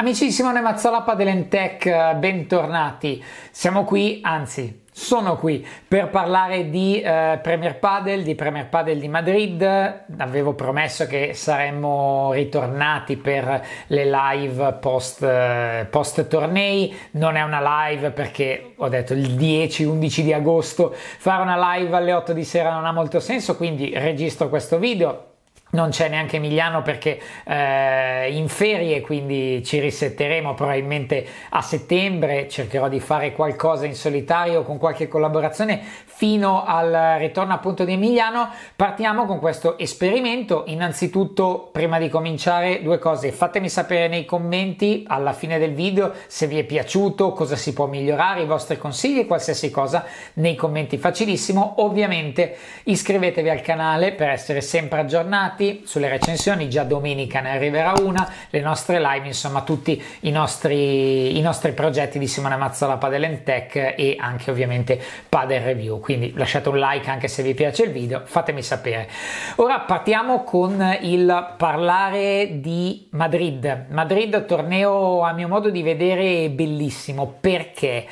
Amici di Simone Mazzolappa dell'Entech, eh, bentornati. Siamo qui, anzi, sono qui per parlare di eh, Premier Padel, di Premier Padel di Madrid. Avevo promesso che saremmo ritornati per le live post, eh, post tornei. Non è una live perché ho detto il 10-11 di agosto fare una live alle 8 di sera non ha molto senso, quindi registro questo video non c'è neanche Emiliano perché eh, in ferie, quindi ci risetteremo probabilmente a settembre. Cercherò di fare qualcosa in solitario con qualche collaborazione fino al ritorno appunto di Emiliano. Partiamo con questo esperimento. Innanzitutto, prima di cominciare, due cose. Fatemi sapere nei commenti alla fine del video se vi è piaciuto, cosa si può migliorare, i vostri consigli, qualsiasi cosa nei commenti. Facilissimo. Ovviamente iscrivetevi al canale per essere sempre aggiornati aggiornati sulle recensioni, già domenica ne arriverà una, le nostre live, insomma tutti i nostri, i nostri progetti di Simone Mazzola Padel Tech e anche ovviamente Padel Review, quindi lasciate un like anche se vi piace il video, fatemi sapere. Ora partiamo con il parlare di Madrid, Madrid torneo a mio modo di vedere bellissimo, perché?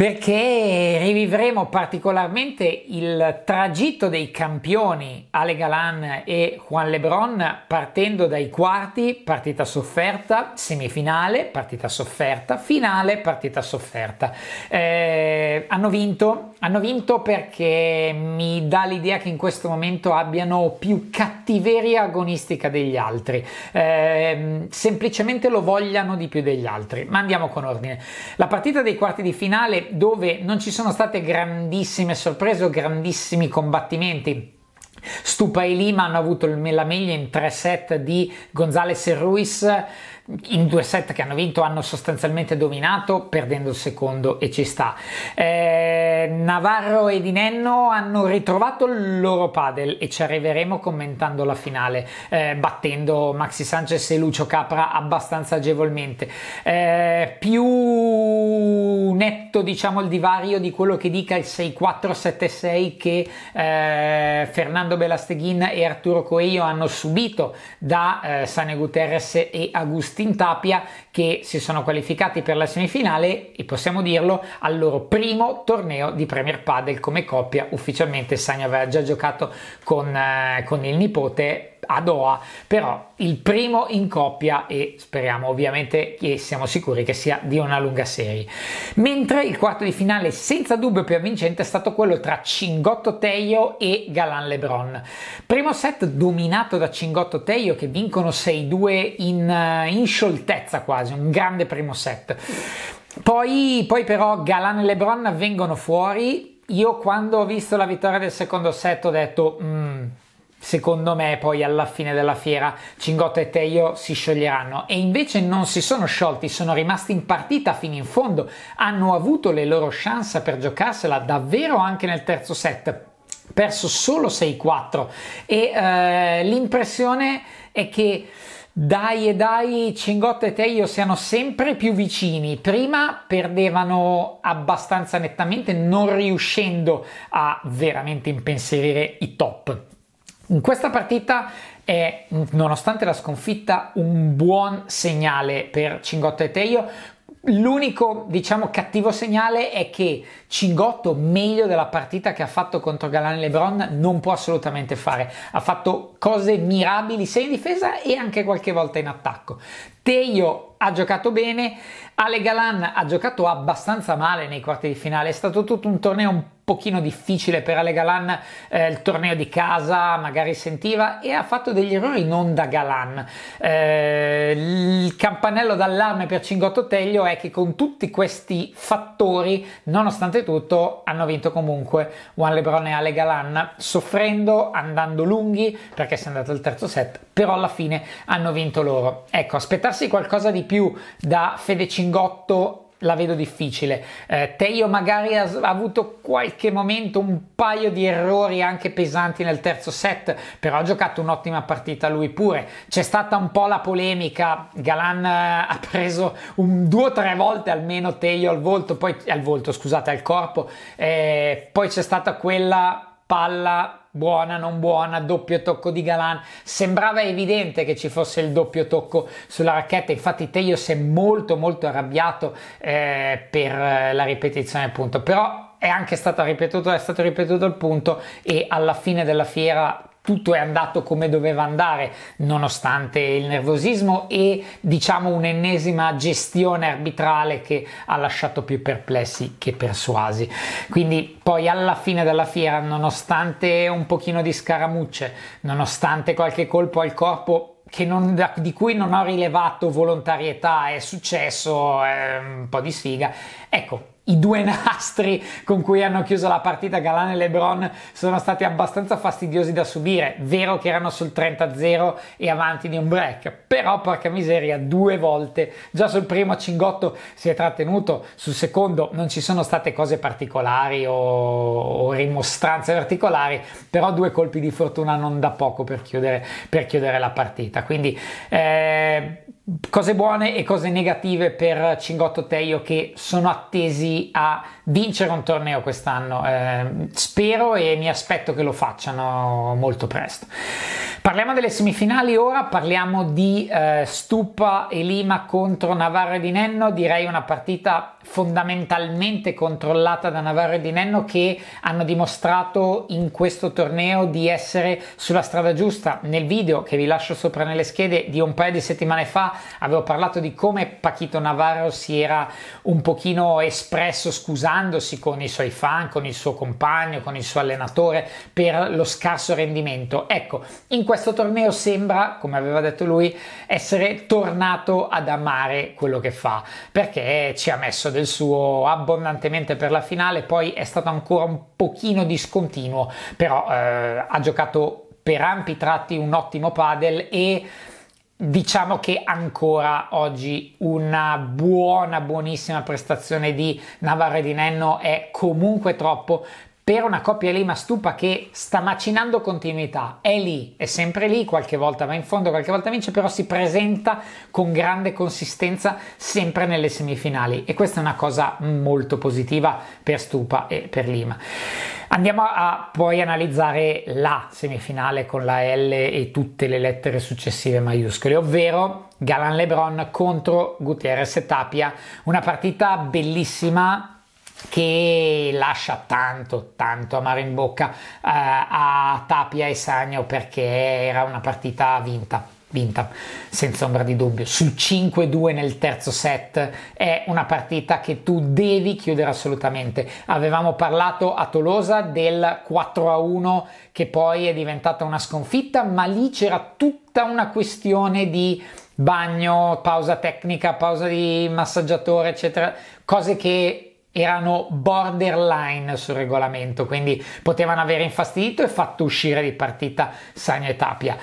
perché rivivremo particolarmente il tragitto dei campioni Ale Galan e Juan Lebron partendo dai quarti, partita sofferta, semifinale, partita sofferta, finale, partita sofferta. Eh, hanno vinto, hanno vinto perché mi dà l'idea che in questo momento abbiano più cattiveria agonistica degli altri, eh, semplicemente lo vogliano di più degli altri, ma andiamo con ordine. La partita dei quarti di finale dove non ci sono state grandissime sorprese o grandissimi combattimenti. Stupa e Lima hanno avuto la meglio in tre set di Gonzales e Ruiz in due set che hanno vinto hanno sostanzialmente dominato perdendo il secondo e ci sta eh, Navarro e Di hanno ritrovato il loro padel e ci arriveremo commentando la finale eh, battendo Maxi Sanchez e Lucio Capra abbastanza agevolmente eh, più netto diciamo il divario di quello che dica il 6-4-7-6 che eh, Fernando Belasteghin e Arturo Coelho hanno subito da eh, Sane Guterres e Augusto Agustin Tapia che si sono qualificati per la semifinale e possiamo dirlo al loro primo torneo di Premier Padel come coppia ufficialmente Sani aveva già giocato con, eh, con il nipote a Doha, però il primo in coppia e speriamo ovviamente e siamo sicuri che sia di una lunga serie. Mentre il quarto di finale senza dubbio più avvincente è stato quello tra Cingotto Teio e Galan Lebron. Primo set dominato da Cingotto Teio che vincono 6-2 in, eh, in scioltezza quasi, un grande primo set. Poi, poi però Galan e Lebron vengono fuori. Io quando ho visto la vittoria del secondo set ho detto... Mm, secondo me poi alla fine della fiera Cingotto e Teio si scioglieranno e invece non si sono sciolti, sono rimasti in partita fino in fondo, hanno avuto le loro chance per giocarsela davvero anche nel terzo set, perso solo 6-4 e eh, l'impressione è che dai e dai Cingotto e Teio siano sempre più vicini. Prima perdevano abbastanza nettamente non riuscendo a veramente impensierire i top. In mm. questa partita è, nonostante la sconfitta, un buon segnale per Cingotto e Teio. L'unico, diciamo, cattivo segnale è che Cingotto, meglio della partita che ha fatto contro Galan e Lebron, non può assolutamente fare. Ha fatto cose mirabili sia in difesa e anche qualche volta in attacco. Teio ha giocato bene, Ale Galan ha giocato abbastanza male nei quarti di finale. È stato tutto un torneo un po' pochino difficile per Ale Galan eh, il torneo di casa, magari sentiva e ha fatto degli errori non da Galan. Eh, il campanello d'allarme per Cingotto Teglio è che con tutti questi fattori, nonostante tutto, hanno vinto comunque Juan Lebron e Ale Galan, soffrendo, andando lunghi perché si è andato al terzo set, però alla fine hanno vinto loro. Ecco, aspettarsi qualcosa di più da Fede Cingotto la vedo difficile. Eh, Teio magari ha, ha, avuto qualche momento un paio di errori anche pesanti nel terzo set, però ha giocato un'ottima partita lui pure. C'è stata un po' la polemica, Galan eh, ha preso un, due o tre volte almeno Teio al volto, poi al volto scusate al corpo, eh, poi c'è stata quella palla buona, non buona, doppio tocco di Galan. Sembrava evidente che ci fosse il doppio tocco sulla racchetta, infatti Teio si è molto molto arrabbiato eh, per eh, la ripetizione appunto, però è anche stato ripetuto, è stato ripetuto il punto e alla fine della fiera tutto è andato come doveva andare nonostante il nervosismo e diciamo un'ennesima gestione arbitrale che ha lasciato più perplessi che persuasi. Quindi poi alla fine della fiera nonostante un pochino di scaramucce, nonostante qualche colpo al corpo non, di cui non ho rilevato volontarietà è successo, eh, un po' di sfiga, ecco i due nastri con cui hanno chiuso la partita Galan e LeBron sono stati abbastanza fastidiosi da subire, vero che erano sul 30-0 e avanti di un break, però porca miseria due volte, già sul primo Cingotto si è trattenuto, sul secondo non ci sono state cose particolari o, o rimostranze particolari, però due colpi di fortuna non da poco per chiudere, per chiudere la partita, quindi eh, cose buone e cose negative per Cingotto Teio che sono attesi a vincere un torneo quest'anno. Eh, spero e mi aspetto che lo facciano molto presto. Parliamo delle semifinali ora, parliamo di eh, Stupa e Lima contro Navarro e Di Nenno, direi una partita fondamentalmente controllata da Navarro e Di Nenno che hanno dimostrato in questo torneo di essere sulla strada giusta. Nel video che vi lascio sopra nelle schede di un paio di settimane fa avevo parlato di come Paquito Navarro si era un pochino espresso scusandosi con i suoi fan, con il suo compagno, con il suo allenatore per lo scarso rendimento. Ecco, in questo torneo sembra, come aveva detto lui, essere tornato ad amare quello che fa, perché ci ha messo del suo abbondantemente per la finale, poi è stato ancora un pochino discontinuo, però eh, ha giocato per ampi tratti un ottimo padel e diciamo che ancora oggi una buona, buonissima prestazione di Navarre di Nenno è comunque troppo per una coppia Lima Stupa che sta macinando continuità, è lì, è sempre lì, qualche volta va in fondo, qualche volta vince, però si presenta con grande consistenza sempre nelle semifinali e questa è una cosa molto positiva per Stupa e per Lima. Andiamo a poi analizzare la semifinale con la L e tutte le lettere successive maiuscole, ovvero Galan Lebron contro Gutierrez e Tapia, una partita bellissima che lascia tanto tanto amare in bocca eh, a Tapia e Sagno perché era una partita vinta vinta senza ombra di dubbio sul 5-2 nel terzo set è una partita che tu devi chiudere assolutamente avevamo parlato a Tolosa del 4-1 che poi è diventata una sconfitta ma lì c'era tutta una questione di bagno pausa tecnica pausa di massaggiatore eccetera cose che erano borderline sul regolamento, quindi potevano avere infastidito e fatto uscire di partita Sagna e Tapia.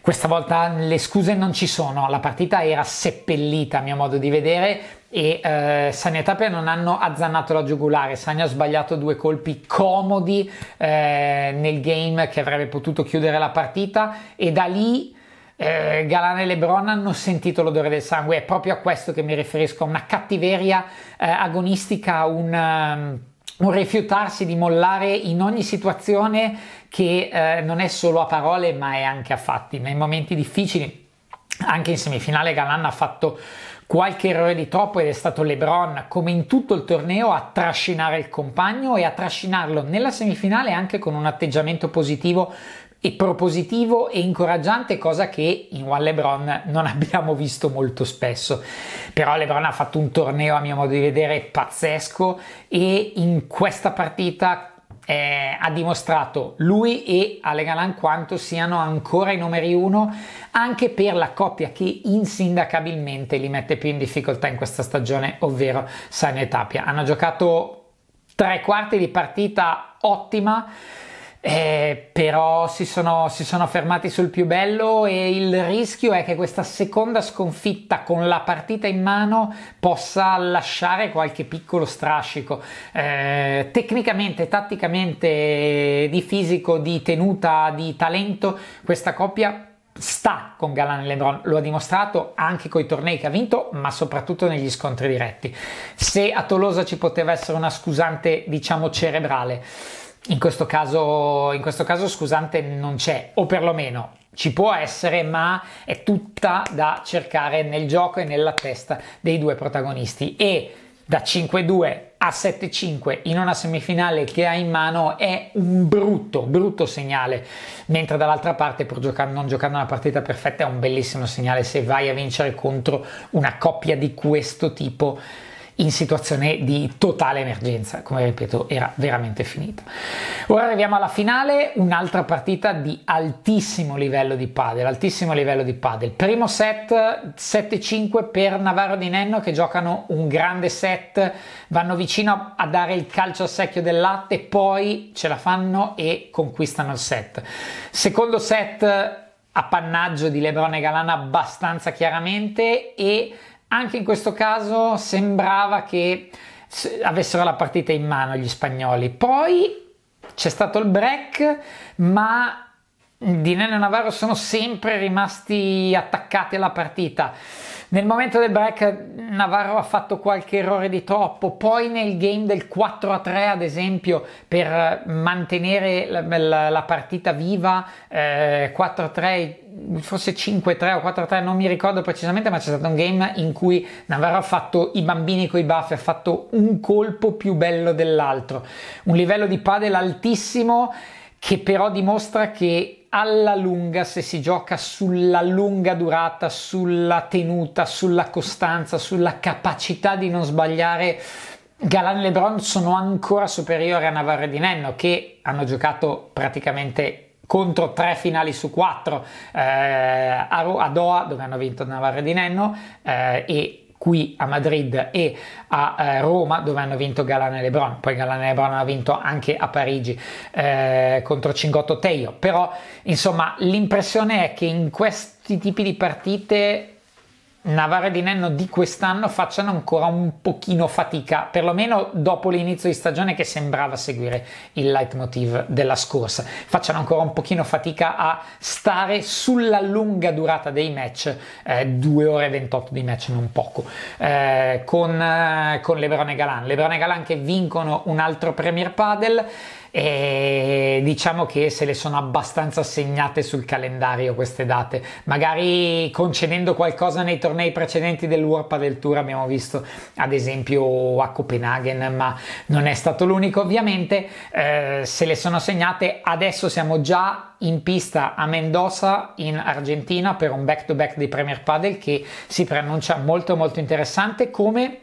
Questa volta le scuse non ci sono, la partita era seppellita a mio modo di vedere e eh, Sagna e Tapia non hanno azzannato la giugulare, Sagna ha sbagliato due colpi comodi eh, nel game che avrebbe potuto chiudere la partita e da lì eh, Galane e Lebron hanno sentito l'odore del sangue, è proprio a questo che mi riferisco, una cattiveria eh, agonistica, un, um, un rifiutarsi di mollare in ogni situazione che eh, non è solo a parole ma è anche a fatti, nei momenti difficili. Anche in semifinale Galana ha fatto qualche errore di troppo ed è stato LeBron, come in tutto il torneo, a trascinare il compagno e a trascinarlo nella semifinale anche con un atteggiamento positivo e propositivo e incoraggiante, cosa che in One LeBron non abbiamo visto molto spesso. Però LeBron ha fatto un torneo, a mio modo di vedere, pazzesco e in questa partita eh, ha dimostrato lui e Ale Galan quanto siano ancora i numeri uno anche per la coppia che insindacabilmente li mette più in difficoltà in questa stagione, ovvero Sani e Tapia. Hanno giocato tre quarti di partita ottima eh, però si sono, si sono fermati sul più bello e il rischio è che questa seconda sconfitta con la partita in mano possa lasciare qualche piccolo strascico. Eh, tecnicamente, tatticamente, di fisico, di tenuta, di talento, questa coppia sta con Galan e Lebron, lo ha dimostrato anche con i tornei che ha vinto, ma soprattutto negli scontri diretti. Se a Tolosa ci poteva essere una scusante, diciamo, cerebrale in questo, caso, in questo caso scusante non c'è, o perlomeno ci può essere, ma è tutta da cercare nel gioco e nella testa dei due protagonisti. E da 5-2 a 7-5 in una semifinale che ha in mano è un brutto, brutto segnale, mentre dall'altra parte pur giocare, non giocando una partita perfetta è un bellissimo segnale se vai a vincere contro una coppia di questo tipo in situazione di totale emergenza, come ripeto era veramente finita. Ora arriviamo alla finale, un'altra partita di altissimo livello di padel, altissimo livello di padel. Primo set 7-5 per Navarro di Nenno che giocano un grande set, vanno vicino a dare il calcio al secchio del latte, poi ce la fanno e conquistano il set. Secondo set appannaggio di Lebron e Galana abbastanza chiaramente e anche in questo caso sembrava che avessero la partita in mano gli spagnoli. Poi c'è stato il break, ma Dineno e Navarro sono sempre rimasti attaccati alla partita. Nel momento del break Navarro ha fatto qualche errore di troppo, poi nel game del 4-3 ad esempio per mantenere la, la, la partita viva, eh, 4-3, forse 5-3 o 4-3, non mi ricordo precisamente, ma c'è stato un game in cui Navarro ha fatto i bambini coi baffi, ha fatto un colpo più bello dell'altro, un livello di padel altissimo che però dimostra che alla lunga, se si gioca sulla lunga durata, sulla tenuta, sulla costanza, sulla capacità di non sbagliare, Galan e Lebron sono ancora superiori a e di Nenno che hanno giocato praticamente contro tre finali su quattro eh, a, Doha dove hanno vinto e di Nenno eh, e qui a Madrid e a eh, Roma dove hanno vinto Galana e Lebron, poi Galana e Lebron hanno vinto anche a Parigi eh, contro Cingotto Teio, però insomma l'impressione è che in questi tipi di partite Navarra di Nenno di quest'anno facciano ancora un pochino fatica, perlomeno dopo l'inizio di stagione che sembrava seguire il leitmotiv della scorsa. Facciano ancora un pochino fatica a stare sulla lunga durata dei match, eh, 2 ore e 28 di match, non poco, eh, con, eh, con Lebron e Galan. Lebron e Galan che vincono un altro Premier Padel e diciamo che se le sono abbastanza segnate sul calendario queste date, magari concedendo qualcosa nei tornei precedenti dell'Urpa del Tour, abbiamo visto ad esempio a Copenaghen, ma non è stato l'unico ovviamente, eh, se le sono segnate adesso siamo già in pista a Mendoza in Argentina per un back to back di Premier Padel che si preannuncia molto molto interessante come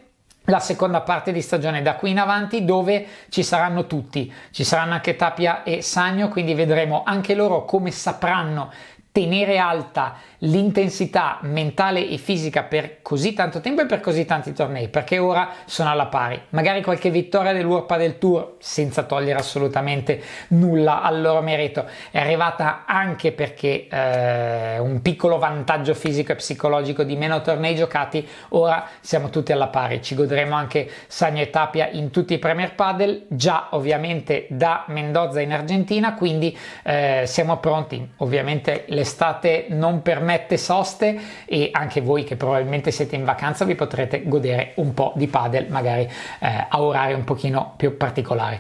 la seconda parte di stagione da qui in avanti dove ci saranno tutti, ci saranno anche Tapia e Sagno, quindi vedremo anche loro come sapranno tenere alta l'intensità mentale e fisica per così tanto tempo e per così tanti tornei, perché ora sono alla pari. Magari qualche vittoria dell'Urpa del Tour, senza togliere assolutamente nulla al loro merito, è arrivata anche perché eh, un piccolo vantaggio fisico e psicologico di meno tornei giocati, ora siamo tutti alla pari. Ci godremo anche Sagno e Tapia in tutti i Premier Padel, già ovviamente da Mendoza in Argentina, quindi eh, siamo pronti. Ovviamente le l'estate non permette soste e anche voi che probabilmente siete in vacanza vi potrete godere un po' di padel magari eh, a orari un pochino più particolari.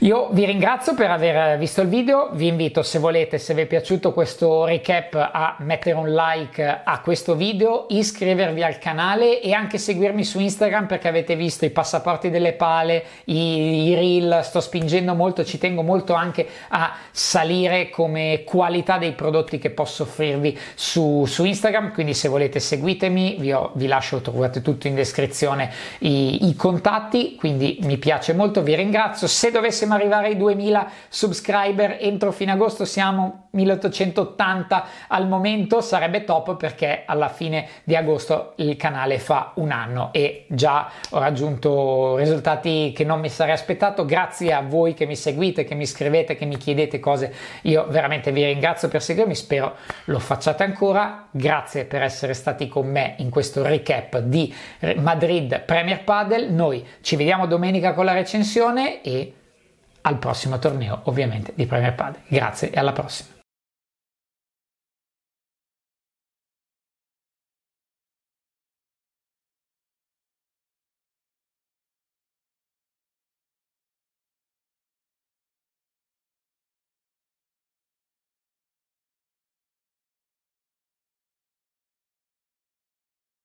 Io vi ringrazio per aver visto il video, vi invito se volete, se vi è piaciuto questo recap a mettere un like a questo video, iscrivervi al canale e anche seguirmi su Instagram perché avete visto i passaporti delle pale, i, i reel, sto spingendo molto, ci tengo molto anche a salire come qualità dei prodotti che che posso offrirvi su, su Instagram, quindi se volete seguitemi, vi, ho, vi lascio, trovate tutto in descrizione i, i, contatti, quindi mi piace molto, vi ringrazio, se dovessimo arrivare ai 2000 subscriber entro fine agosto siamo 1880 al momento, sarebbe top perché alla fine di agosto il canale fa un anno e già ho raggiunto risultati che non mi sarei aspettato, grazie a voi che mi seguite, che mi scrivete, che mi chiedete cose, io veramente vi ringrazio per seguirmi, spero spero lo facciate ancora. Grazie per essere stati con me in questo recap di Madrid Premier Padel. Noi ci vediamo domenica con la recensione e al prossimo torneo ovviamente di Premier Padel. Grazie e alla prossima.